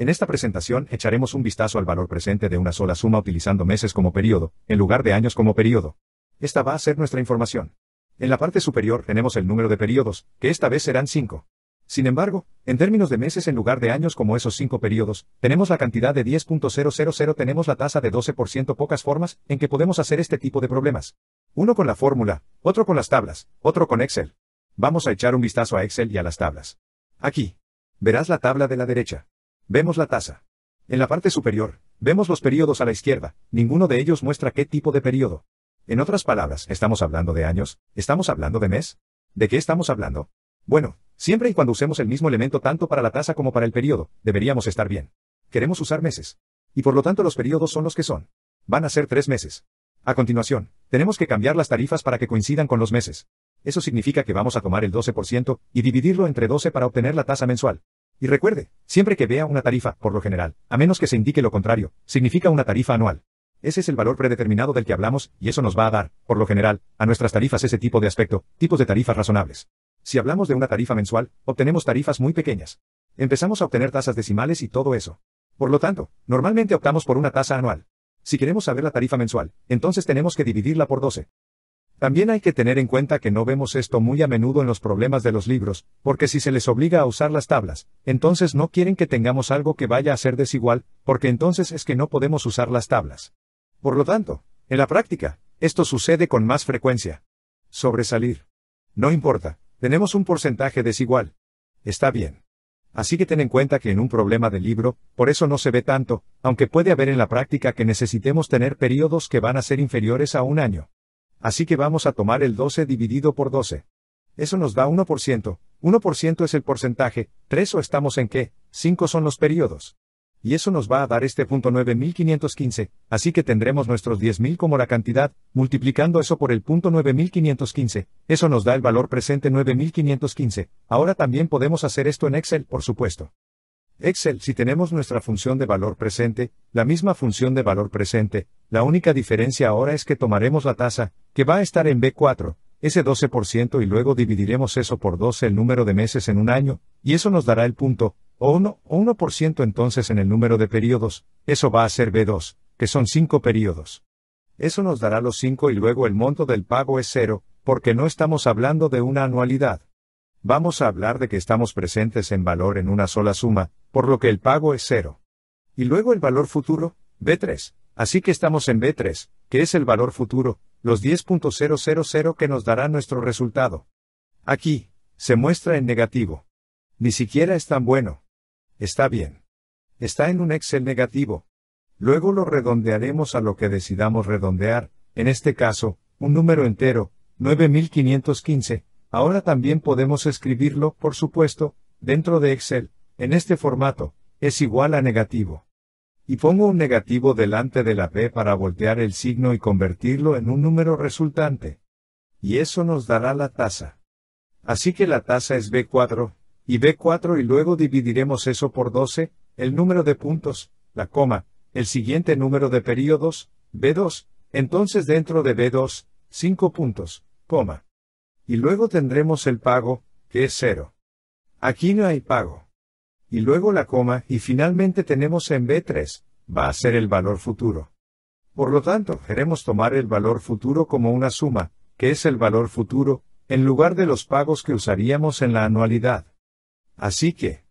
En esta presentación echaremos un vistazo al valor presente de una sola suma utilizando meses como periodo, en lugar de años como periodo. Esta va a ser nuestra información. En la parte superior tenemos el número de periodos, que esta vez serán 5. Sin embargo, en términos de meses en lugar de años como esos 5 periodos, tenemos la cantidad de 10.000 tenemos la tasa de 12% pocas formas en que podemos hacer este tipo de problemas. Uno con la fórmula, otro con las tablas, otro con Excel. Vamos a echar un vistazo a Excel y a las tablas. Aquí. Verás la tabla de la derecha. Vemos la tasa. En la parte superior, vemos los periodos a la izquierda, ninguno de ellos muestra qué tipo de periodo. En otras palabras, ¿estamos hablando de años? ¿Estamos hablando de mes? ¿De qué estamos hablando? Bueno, siempre y cuando usemos el mismo elemento tanto para la tasa como para el periodo, deberíamos estar bien. Queremos usar meses. Y por lo tanto los periodos son los que son. Van a ser tres meses. A continuación, tenemos que cambiar las tarifas para que coincidan con los meses. Eso significa que vamos a tomar el 12% y dividirlo entre 12 para obtener la tasa mensual. Y recuerde, siempre que vea una tarifa, por lo general, a menos que se indique lo contrario, significa una tarifa anual. Ese es el valor predeterminado del que hablamos, y eso nos va a dar, por lo general, a nuestras tarifas ese tipo de aspecto, tipos de tarifas razonables. Si hablamos de una tarifa mensual, obtenemos tarifas muy pequeñas. Empezamos a obtener tasas decimales y todo eso. Por lo tanto, normalmente optamos por una tasa anual. Si queremos saber la tarifa mensual, entonces tenemos que dividirla por 12. También hay que tener en cuenta que no vemos esto muy a menudo en los problemas de los libros, porque si se les obliga a usar las tablas, entonces no quieren que tengamos algo que vaya a ser desigual, porque entonces es que no podemos usar las tablas. Por lo tanto, en la práctica, esto sucede con más frecuencia. Sobresalir. No importa, tenemos un porcentaje desigual. Está bien. Así que ten en cuenta que en un problema de libro, por eso no se ve tanto, aunque puede haber en la práctica que necesitemos tener periodos que van a ser inferiores a un año. Así que vamos a tomar el 12 dividido por 12. Eso nos da 1%, 1% es el porcentaje, 3 o estamos en qué, 5 son los periodos. Y eso nos va a dar este punto 9515, así que tendremos nuestros 10.000 como la cantidad, multiplicando eso por el punto 9515, eso nos da el valor presente 9515, ahora también podemos hacer esto en Excel, por supuesto. Excel, si tenemos nuestra función de valor presente, la misma función de valor presente, la única diferencia ahora es que tomaremos la tasa, que va a estar en B4, ese 12% y luego dividiremos eso por 12 el número de meses en un año, y eso nos dará el punto, o 1, o 1% entonces en el número de periodos, eso va a ser B2, que son 5 periodos. Eso nos dará los 5 y luego el monto del pago es 0, porque no estamos hablando de una anualidad. Vamos a hablar de que estamos presentes en valor en una sola suma, por lo que el pago es cero. Y luego el valor futuro, B3. Así que estamos en B3, que es el valor futuro, los 10.000 que nos dará nuestro resultado. Aquí, se muestra en negativo. Ni siquiera es tan bueno. Está bien. Está en un Excel negativo. Luego lo redondearemos a lo que decidamos redondear, en este caso, un número entero, 9515. Ahora también podemos escribirlo, por supuesto, dentro de Excel, en este formato, es igual a negativo. Y pongo un negativo delante de la P para voltear el signo y convertirlo en un número resultante. Y eso nos dará la tasa. Así que la tasa es B4, y B4 y luego dividiremos eso por 12, el número de puntos, la coma, el siguiente número de periodos, B2, entonces dentro de B2, 5 puntos, coma. Y luego tendremos el pago, que es cero. Aquí no hay pago y luego la coma, y finalmente tenemos en B3, va a ser el valor futuro. Por lo tanto, queremos tomar el valor futuro como una suma, que es el valor futuro, en lugar de los pagos que usaríamos en la anualidad. Así que,